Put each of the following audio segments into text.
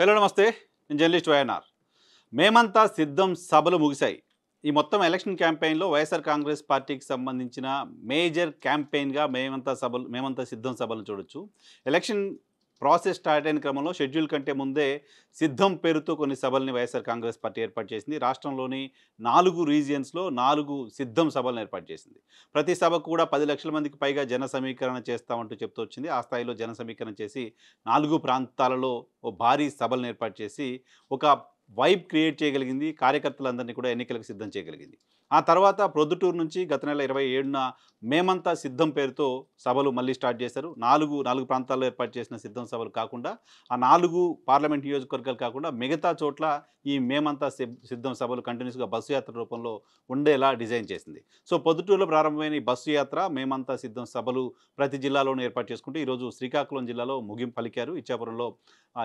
hello నమస్తే నేను journalist YNR మేమంతా సిద్ధం సభలు ముగిశాయి ఈ మొత్తం ఎలక్షన్ క్యాంపెయిన్లో వైఎస్ఆర్ కాంగ్రెస్ పార్టీకి సంబంధించిన మేజర్ క్యాంపెయిన్గా మేమంతా సభలు మేమంతా సిద్ధం సభలు చూడొచ్చు ఎలక్షన్ ప్రాసెస్ స్టార్ట్ అయిన క్రమంలో షెడ్యూల్ కంటే ముందే సిద్ధం పేరుతో కొన్ని సభల్ని వైఎస్ఆర్ కాంగ్రెస్ పార్టీ ఏర్పాటు చేసింది రాష్ట్రంలోని నాలుగు రీజియన్స్లో నాలుగు సిద్ధం సభలను ఏర్పాటు చేసింది ప్రతి సభకు కూడా పది లక్షల మందికి పైగా జన సమీకరణ చేస్తామంటూ చెప్తూ వచ్చింది ఆ స్థాయిలో జన సమీకరణ చేసి నాలుగు ప్రాంతాలలో ఓ భారీ సభలను ఏర్పాటు చేసి ఒక వైబ్ క్రియేట్ చేయగలిగింది కార్యకర్తలందరినీ కూడా ఎన్నికలకు సిద్ధం చేయగలిగింది ఆ తర్వాత ప్రొద్దుటూరు నుంచి గత నెల ఇరవై ఏడున మేమంతా సిద్ధం పేరుతో సభలు మళ్ళీ స్టార్ట్ చేశారు నాలుగు నాలుగు ప్రాంతాల్లో ఏర్పాటు చేసిన సిద్ధం సభలు కాకుండా ఆ నాలుగు పార్లమెంట్ నియోజకవర్గాలు కాకుండా మిగతా చోట్ల ఈ మేమంతా సిద్ధం సభలు కంటిన్యూస్గా బస్సు యాత్ర రూపంలో ఉండేలా డిజైన్ చేసింది సో పొద్దుటూరులో ప్రారంభమైన ఈ బస్సు యాత్ర మేమంతా సిద్ధం సభలు ప్రతి జిల్లాలోనూ ఏర్పాటు చేసుకుంటూ ఈరోజు శ్రీకాకుళం జిల్లాలో ముగింపు పలికారు ఇచ్చాపురంలో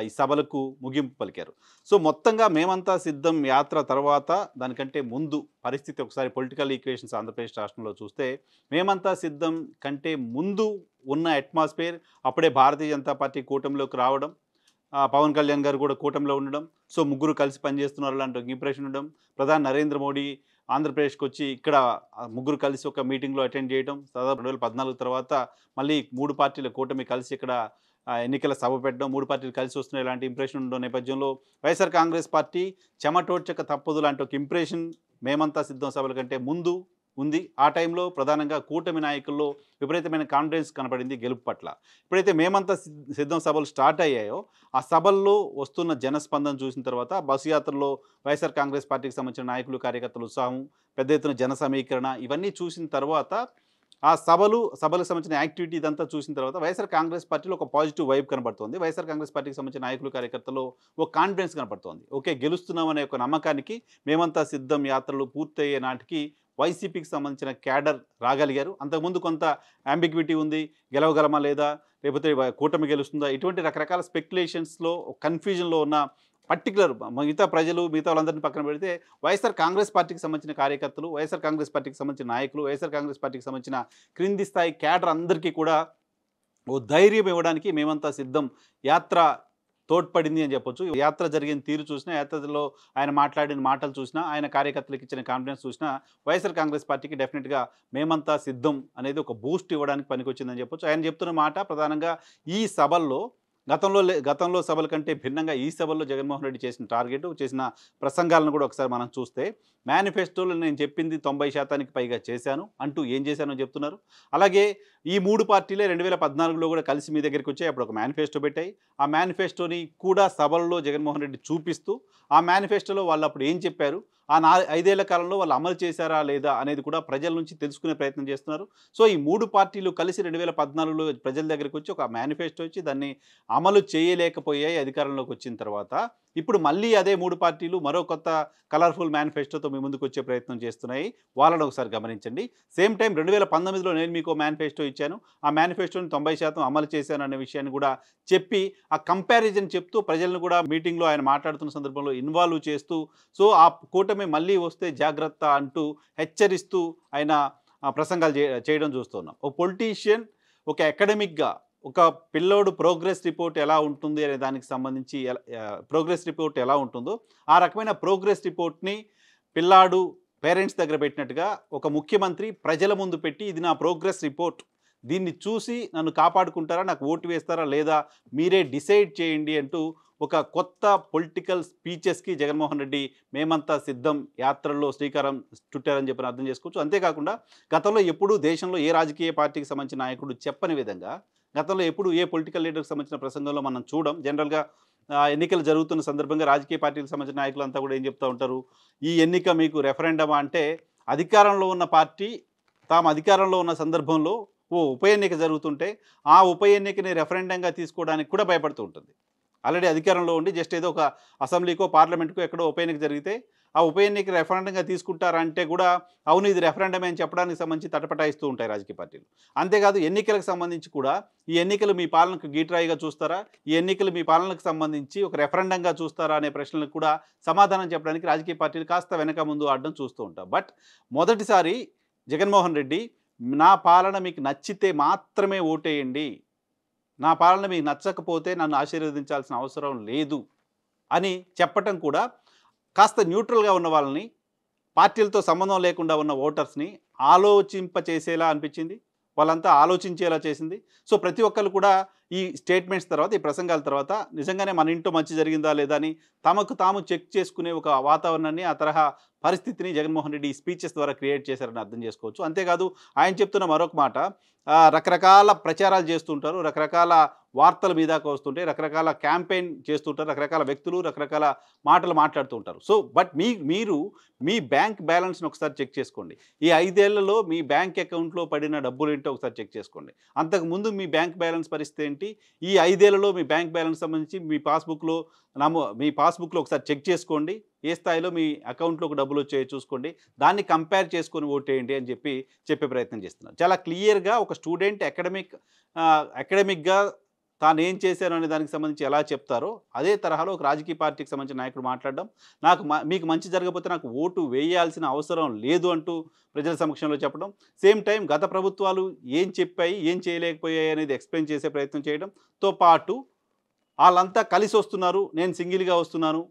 ఈ సభలకు ముగింపు పలికారు సో మొత్తంగా మేమంతా సిద్ధం యాత్ర తర్వాత దానికంటే ముందు పరిస్థితి ఒకసారి పొలిటికల్ ఈక్వేషన్స్ ఆంధ్రప్రదేశ్ రాష్ట్రంలో చూస్తే మేమంతా సిద్ధం కంటే ముందు ఉన్న అట్మాస్ఫియర్ అప్పుడే భారతీయ జనతా పార్టీ కూటమిలోకి రావడం పవన్ కళ్యాణ్ గారు కూడా కూటమిలో ఉండడం సో ముగ్గురు కలిసి పనిచేస్తున్నారు లాంటి ఒక ఇంప్రెషన్ ఉండడం ప్రధాని నరేంద్ర మోడీ ఆంధ్రప్రదేశ్కి వచ్చి ఇక్కడ ముగ్గురు కలిసి ఒక మీటింగ్లో అటెండ్ చేయడం దాదాపు రెండు వేల పద్నాలుగు తర్వాత మళ్ళీ మూడు పార్టీల కూటమి కలిసి ఇక్కడ ఎన్నికల సభ పెట్టడం మూడు పార్టీలు కలిసి వస్తున్నాయి ఇలాంటి ఇంప్రెషన్ ఉండడం నేపథ్యంలో వైఎస్ఆర్ కాంగ్రెస్ పార్టీ చెమటోడ్చక తప్పదు లాంటి ఒక ఇంప్రెషన్ మేమంతా సిద్ధం సభల కంటే ముందు ఉంది ఆ టైంలో ప్రధానంగా కూటమి నాయకుల్లో విపరీతమైన కాన్ఫిడెన్స్ కనపడింది గెలుపు పట్ల ఎప్పుడైతే మేమంతా సిద్ధం సభలు స్టార్ట్ అయ్యాయో ఆ సభల్లో వస్తున్న జనస్పందన చూసిన తర్వాత బస్సు యాత్రలో వైఎస్ఆర్ కాంగ్రెస్ పార్టీకి సంబంధించిన నాయకులు కార్యకర్తలు ఉత్సాహం పెద్ద ఎత్తున జన సమీకరణ ఇవన్నీ చూసిన తర్వాత ఆ సభలు సభలకు సంబంధించిన యాక్టివిటీ ఇదంతా చూసిన తర్వాత వైఎస్ఆర్ కాంగ్రెస్ పార్టీలో ఒక పాజిటివ్ వైబ్ కనబడుతుంది వైఎస్ఆర్ కాంగ్రెస్ పార్టీకి సంబంధించిన నాయకులు కార్యకర్తలు ఒక కాన్ఫిడెన్స్ కనబడుతుంది ఓకే అనే ఒక నమ్మకానికి మేమంతా సిద్ధం యాత్రలు పూర్తయ్యే నాటికి వైసీపీకి సంబంధించిన క్యాడర్ రాగలిగారు అంతకుముందు కొంత అంబిగ్విటీ ఉంది గెలవగలమా లేదా లేకపోతే కూటమి గెలుస్తుందా ఇటువంటి రకరకాల స్పెక్యులేషన్స్లో కన్ఫ్యూజన్లో ఉన్న పర్టికులర్ మిగతా ప్రజలు మిగతా వాళ్ళందరినీ పక్కన పెడితే వైఎస్ఆర్ కాంగ్రెస్ పార్టీకి సంబంధించిన కార్యకర్తలు వైఎస్ఆర్ కాంగ్రెస్ పార్టీకి సంబంధించిన నాయకులు వైఎస్ఆర్ కాంగ్రెస్ పార్టీకి సంబంధించిన క్రింది స్థాయి క్యాడర్ అందరికీ కూడా ఓ ధైర్యం ఇవ్వడానికి మేమంతా సిద్ధం యాత్ర తోడ్పడింది అని చెప్పొచ్చు యాత్ర జరిగిన తీరు చూసినా యాత్రలో ఆయన మాట్లాడిన మాటలు చూసినా ఆయన కార్యకర్తలకు ఇచ్చిన కాన్ఫిడెన్స్ చూసినా వైఎస్ఆర్ కాంగ్రెస్ పార్టీకి డెఫినెట్గా మేమంతా సిద్ధం అనేది ఒక బూస్ట్ ఇవ్వడానికి పనికొచ్చిందని చెప్పొచ్చు ఆయన చెప్తున్న మాట ప్రధానంగా ఈ సభల్లో గతంలో గతంలో సభల కంటే భిన్నంగా ఈ సభల్లో జగన్మోహన్ రెడ్డి చేసిన టార్గెట్ చేసిన ప్రసంగాలను కూడా ఒకసారి మనం చూస్తే మేనిఫెస్టోలో నేను చెప్పింది తొంభై శాతానికి పైగా చేశాను అంటూ ఏం చేశానో చెప్తున్నారు అలాగే ఈ మూడు పార్టీలే రెండు వేల పద్నాలుగులో కూడా కలిసి మీ దగ్గరికి వచ్చాయి అప్పుడు ఒక మేనిఫెస్టో పెట్టాయి ఆ మేనిఫెస్టోని కూడా సభల్లో జగన్మోహన్ రెడ్డి చూపిస్తూ ఆ మేనిఫెస్టోలో వాళ్ళు అప్పుడు ఏం చెప్పారు ఆ నా ఐదేళ్ల కాలంలో వాళ్ళు అమలు చేశారా లేదా అనేది కూడా ప్రజల నుంచి తెలుసుకునే ప్రయత్నం చేస్తున్నారు సో ఈ మూడు పార్టీలు కలిసి రెండు వేల పద్నాలుగులో ప్రజల దగ్గరికి వచ్చి ఒక మేనిఫెస్టో వచ్చి దాన్ని అమలు చేయలేకపోయాయి అధికారంలోకి వచ్చిన తర్వాత ఇప్పుడు మళ్ళీ అదే మూడు పార్టీలు మరో కొత్త కలర్ఫుల్ మేనిఫెస్టోతో మీ ముందుకు వచ్చే ప్రయత్నం చేస్తున్నాయి వాళ్ళని ఒకసారి గమనించండి సేమ్ టైం రెండు వేల పంతొమ్మిదిలో నేను మీకు మేనిఫెస్టో ఇచ్చాను ఆ మేనిఫెస్టోని తొంభై శాతం అమలు చేశాను అనే విషయాన్ని కూడా చెప్పి ఆ కంపారిజన్ చెప్తూ ప్రజలను కూడా మీటింగ్లో ఆయన మాట్లాడుతున్న సందర్భంలో ఇన్వాల్వ్ చేస్తూ సో ఆ కూటమి మాత్రమే మళ్ళీ వస్తే జాగ్రత్త అంటూ హెచ్చరిస్తూ ఆయన ప్రసంగాలు చేయడం చూస్తున్నాం ఒక పొలిటీషియన్ ఒక అకాడమిక్గా ఒక పిల్లోడు ప్రోగ్రెస్ రిపోర్ట్ ఎలా ఉంటుంది అనే దానికి సంబంధించి ప్రోగ్రెస్ రిపోర్ట్ ఎలా ఉంటుందో ఆ రకమైన ప్రోగ్రెస్ రిపోర్ట్ని పిల్లాడు పేరెంట్స్ దగ్గర పెట్టినట్టుగా ఒక ముఖ్యమంత్రి ప్రజల ముందు పెట్టి ఇది నా ప్రోగ్రెస్ రిపోర్ట్ దీన్ని చూసి నన్ను కాపాడుకుంటారా నాకు ఓటు వేస్తారా లేదా మీరే డిసైడ్ చేయండి అంటూ ఒక కొత్త పొలిటికల్ స్పీచెస్కి జగన్మోహన్ రెడ్డి మేమంతా సిద్ధం యాత్రల్లో శ్రీకారం చుట్టారని చెప్పి అర్థం చేసుకోవచ్చు అంతేకాకుండా గతంలో ఎప్పుడూ దేశంలో ఏ రాజకీయ పార్టీకి సంబంధించిన నాయకుడు చెప్పని విధంగా గతంలో ఎప్పుడు ఏ పొలిటికల్ లీడర్కి సంబంధించిన ప్రసంగంలో మనం చూడం జనరల్గా ఎన్నికలు జరుగుతున్న సందర్భంగా రాజకీయ పార్టీలకు సంబంధించిన నాయకులు అంతా కూడా ఏం చెప్తూ ఉంటారు ఈ ఎన్నిక మీకు రెఫరెండమా అంటే అధికారంలో ఉన్న పార్టీ తాము అధికారంలో ఉన్న సందర్భంలో ఓ ఉప ఎన్నిక జరుగుతుంటే ఆ ఉప ఎన్నికని రెఫరెండంగా తీసుకోవడానికి కూడా భయపడుతూ ఉంటుంది ఆల్రెడీ అధికారంలో ఉండి జస్ట్ ఏదో ఒక అసెంబ్లీకో పార్లమెంట్కో ఎక్కడో ఉప ఎన్నిక జరిగితే ఆ ఉప ఎన్నిక రెఫరెండంగా తీసుకుంటారంటే కూడా అవును ఇది రెఫరెండమే అని చెప్పడానికి సంబంధించి తటపటాయిస్తూ ఉంటాయి రాజకీయ పార్టీలు అంతేకాదు ఎన్నికలకు సంబంధించి కూడా ఈ ఎన్నికలు మీ పాలనకు గీట్రాయిగా చూస్తారా ఈ ఎన్నికలు మీ పాలనకు సంబంధించి ఒక రెఫరెండంగా చూస్తారా అనే ప్రశ్నలకు కూడా సమాధానం చెప్పడానికి రాజకీయ పార్టీలు కాస్త వెనక ముందు ఆడడం చూస్తూ ఉంటాం బట్ మొదటిసారి జగన్మోహన్ రెడ్డి నా పాలన మీకు నచ్చితే మాత్రమే ఓటేయండి నా పాలన మీకు నచ్చకపోతే నన్ను ఆశీర్వదించాల్సిన అవసరం లేదు అని చెప్పటం కూడా కాస్త న్యూట్రల్గా ఉన్న వాళ్ళని పార్టీలతో సంబంధం లేకుండా ఉన్న ఓటర్స్ని ఆలోచింపచేసేలా అనిపించింది వాళ్ళంతా ఆలోచించేలా చేసింది సో ప్రతి ఒక్కరు కూడా ఈ స్టేట్మెంట్స్ తర్వాత ఈ ప్రసంగాల తర్వాత నిజంగానే మన ఇంట్లో మంచి జరిగిందా లేదా అని తమకు తాము చెక్ చేసుకునే ఒక వాతావరణాన్ని ఆ తరహా పరిస్థితిని జగన్మోహన్ రెడ్డి ఈ స్పీచెస్ ద్వారా క్రియేట్ చేశారని అర్థం చేసుకోవచ్చు అంతేకాదు ఆయన చెప్తున్న మరొక మాట రకరకాల ప్రచారాలు చేస్తుంటారు రకరకాల వార్తల మీదాకా వస్తుంటే రకరకాల క్యాంపెయిన్ చేస్తుంటారు రకరకాల వ్యక్తులు రకరకాల మాటలు మాట్లాడుతూ ఉంటారు సో బట్ మీ మీరు మీ బ్యాంక్ బ్యాలెన్స్ని ఒకసారి చెక్ చేసుకోండి ఈ ఐదేళ్లలో మీ బ్యాంక్ అకౌంట్లో పడిన డబ్బులు ఏంటో ఒకసారి చెక్ చేసుకోండి అంతకుముందు మీ బ్యాంక్ బ్యాలెన్స్ పరిస్థితి ఏంటి ఏంటి ఈ ఐదేళ్లలో మీ బ్యాంక్ బ్యాలెన్స్ సంబంధించి మీ పాస్బుక్లో నమో మీ పాస్బుక్లో ఒకసారి చెక్ చేసుకోండి ఏ స్థాయిలో మీ అకౌంట్లోకి డబ్బులు వచ్చాయో చూసుకోండి దాన్ని కంపేర్ చేసుకొని ఓటేయండి అని చెప్పి చెప్పే ప్రయత్నం చేస్తున్నారు చాలా క్లియర్గా ఒక స్టూడెంట్ అకాడమిక్ అకాడమిక్గా తాను ఏం చేశారు అనే దానికి సంబంధించి ఎలా చెప్తారో అదే తరహాలో ఒక రాజకీయ పార్టీకి సంబంధించిన నాయకుడు మాట్లాడడం నాకు మీకు మంచి జరగకపోతే నాకు ఓటు వేయాల్సిన అవసరం లేదు అంటూ ప్రజల సమక్షంలో చెప్పడం సేమ్ టైం గత ప్రభుత్వాలు ఏం చెప్పాయి ఏం చేయలేకపోయాయి అనేది ఎక్స్ప్లెయిన్ చేసే ప్రయత్నం చేయడంతో పాటు వాళ్ళంతా కలిసి వస్తున్నారు నేను సింగిల్గా వస్తున్నాను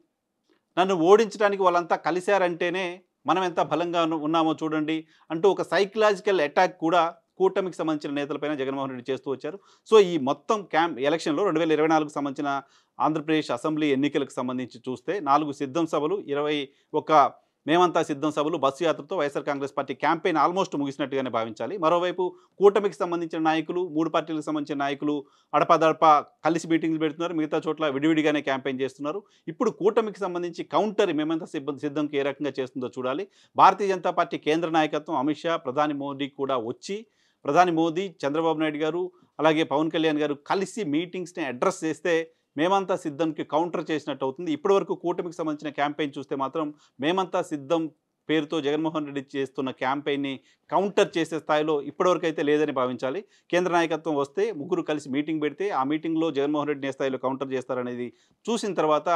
నన్ను ఓడించడానికి వాళ్ళంతా కలిశారంటేనే మనం ఎంత బలంగా ఉన్నామో చూడండి అంటూ ఒక సైకలాజికల్ అటాక్ కూడా కూటమికి సంబంధించిన నేతలపైన జగన్మోహన్ రెడ్డి చేస్తూ వచ్చారు సో ఈ మొత్తం క్యాంప్ ఎలక్షన్లో రెండు వేల ఇరవై నాలుగుకు సంబంధించిన ఆంధ్రప్రదేశ్ అసెంబ్లీ ఎన్నికలకు సంబంధించి చూస్తే నాలుగు సిద్ధం సభలు ఇరవై ఒక మేమంతా సిద్ధం సభలు బస్సు యాత్రతో YSR Congress party campaign almost ముగిసినట్టుగానే భావించాలి మరోవైపు కూటమికి సంబంధించిన నాయకులు మూడు పార్టీలకు సంబంధించిన నాయకులు అడపాదడపా కలిసి మీటింగ్లు పెడుతున్నారు మిగతా చోట్ల విడివిడిగానే క్యాంపెయిన్ చేస్తున్నారు ఇప్పుడు కూటమికి సంబంధించి కౌంటర్ మేమంతా సిద్ధం సిద్ధంకి ఏ రకంగా చేస్తుందో చూడాలి భారతీయ జనతా పార్టీ కేంద్ర నాయకత్వం అమిత్ షా ప్రధాని మోడీ కూడా వచ్చి ప్రధాని మోదీ చంద్రబాబు నాయుడు గారు అలాగే పవన్ కళ్యాణ్ గారు కలిసి మీటింగ్స్ని అడ్రస్ చేస్తే మేమంతా సిద్ధంకి కౌంటర్ చేసినట్టు అవుతుంది ఇప్పటివరకు కూటమికి సంబంధించిన క్యాంపెయిన్ చూస్తే మాత్రం మేమంతా సిద్ధం పేరుతో జగన్మోహన్ రెడ్డి చేస్తున్న క్యాంపెయిన్ని కౌంటర్ చేసే స్థాయిలో ఇప్పటివరకు అయితే లేదని భావించాలి కేంద్ర నాయకత్వం వస్తే ముగ్గురు కలిసి మీటింగ్ పెడితే ఆ మీటింగ్లో జగన్మోహన్ రెడ్డి స్థాయిలో కౌంటర్ చేస్తారనేది చూసిన తర్వాత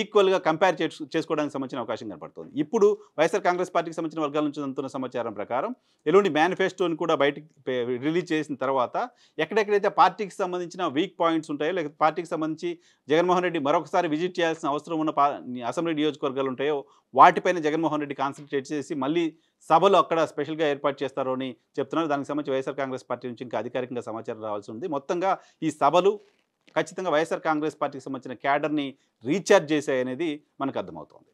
ఈక్వల్గా కంపేర్ చేసుకోవడానికి సంబంధించిన అవకాశం కనపడుతుంది ఇప్పుడు వైఎస్ఆర్ కాంగ్రెస్ పార్టీకి సంబంధించిన వర్గాల నుంచి అందుతున్న సమాచారం ప్రకారం ఎలాంటి మేనిఫెస్టోని కూడా బయటికి రిలీజ్ చేసిన తర్వాత ఎక్కడెక్కడైతే పార్టీకి సంబంధించిన వీక్ పాయింట్స్ ఉంటాయో లేకపోతే పార్టీకి సంబంధించి జగన్మోహన్ రెడ్డి మరొకసారి విజిట్ చేయాల్సిన అవసరం ఉన్న అసెంబ్లీ నియోజకవర్గాలు ఉంటాయో వాటిపైన జగన్మోహన్ రెడ్డి కాన్సన్ట్రేట్ చేసి మళ్ళీ సభలు అక్కడ స్పెషల్గా ఏర్పాటు చేస్తారో అని చెప్తున్నారు దానికి సంబంధించి వైఎస్ఆర్ కాంగ్రెస్ పార్టీ నుంచి ఇంకా అధికారికంగా సమాచారం రావాల్సి ఉంది మొత్తంగా ఈ సభలు ఖచ్చితంగా వైఎస్ఆర్ కాంగ్రెస్ పార్టీకి సంబంధించిన క్యాడర్ని రీఛార్జ్ చేశాయనేది మనకు అర్థమవుతోంది